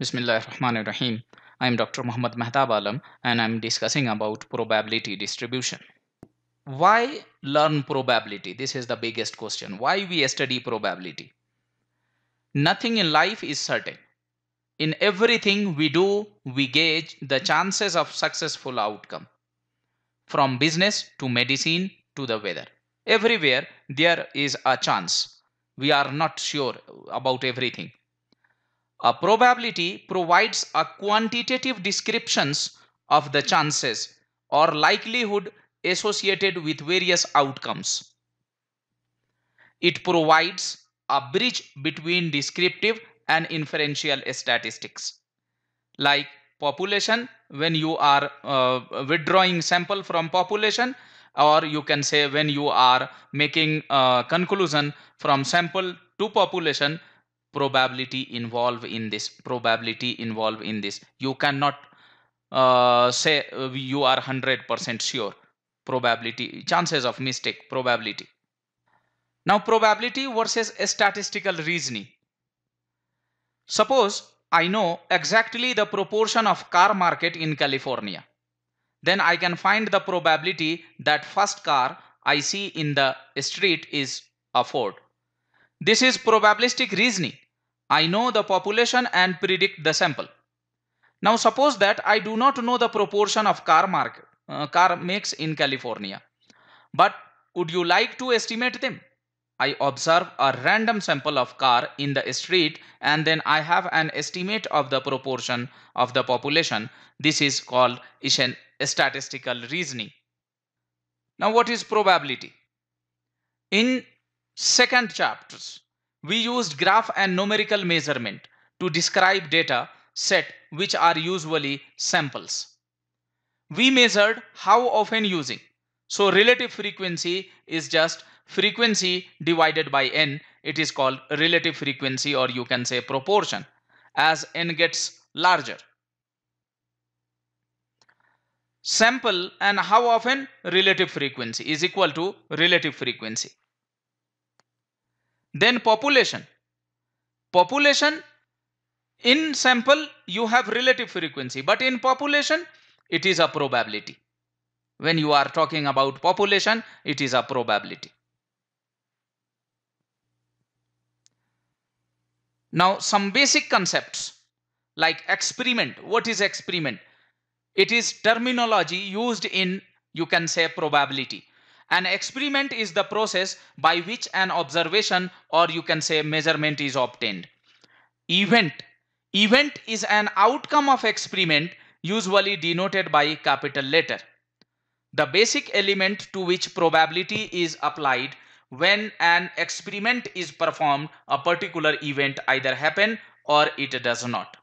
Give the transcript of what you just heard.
Bismillah ar Rahman ar Rahim. I am Dr. Muhammad Mahtab Alam and I am discussing about probability distribution. Why learn probability? This is the biggest question. Why we study probability? Nothing in life is certain. In everything we do, we gauge the chances of successful outcome. From business to medicine to the weather. Everywhere there is a chance. We are not sure about everything a probability provides a quantitative descriptions of the chances or likelihood associated with various outcomes. It provides a bridge between descriptive and inferential statistics. Like population, when you are uh, withdrawing sample from population, or you can say when you are making a uh, conclusion from sample to population, probability involved in this probability involved in this you cannot uh, say uh, you are 100% sure probability chances of mistake probability now probability versus statistical reasoning suppose i know exactly the proportion of car market in california then i can find the probability that first car i see in the street is a ford this is probabilistic reasoning. I know the population and predict the sample. Now suppose that I do not know the proportion of car, market, uh, car makes in California. But would you like to estimate them? I observe a random sample of car in the street and then I have an estimate of the proportion of the population. This is called is an statistical reasoning. Now what is probability? In Second chapters, we used graph and numerical measurement to describe data set which are usually samples. We measured how often using. So relative frequency is just frequency divided by n. It is called relative frequency or you can say proportion as n gets larger. Sample and how often relative frequency is equal to relative frequency. Then population. Population in sample you have relative frequency but in population it is a probability. When you are talking about population it is a probability. Now some basic concepts like experiment. What is experiment? It is terminology used in you can say probability. An experiment is the process by which an observation or you can say measurement is obtained. Event. Event is an outcome of experiment usually denoted by capital letter. The basic element to which probability is applied when an experiment is performed a particular event either happen or it does not.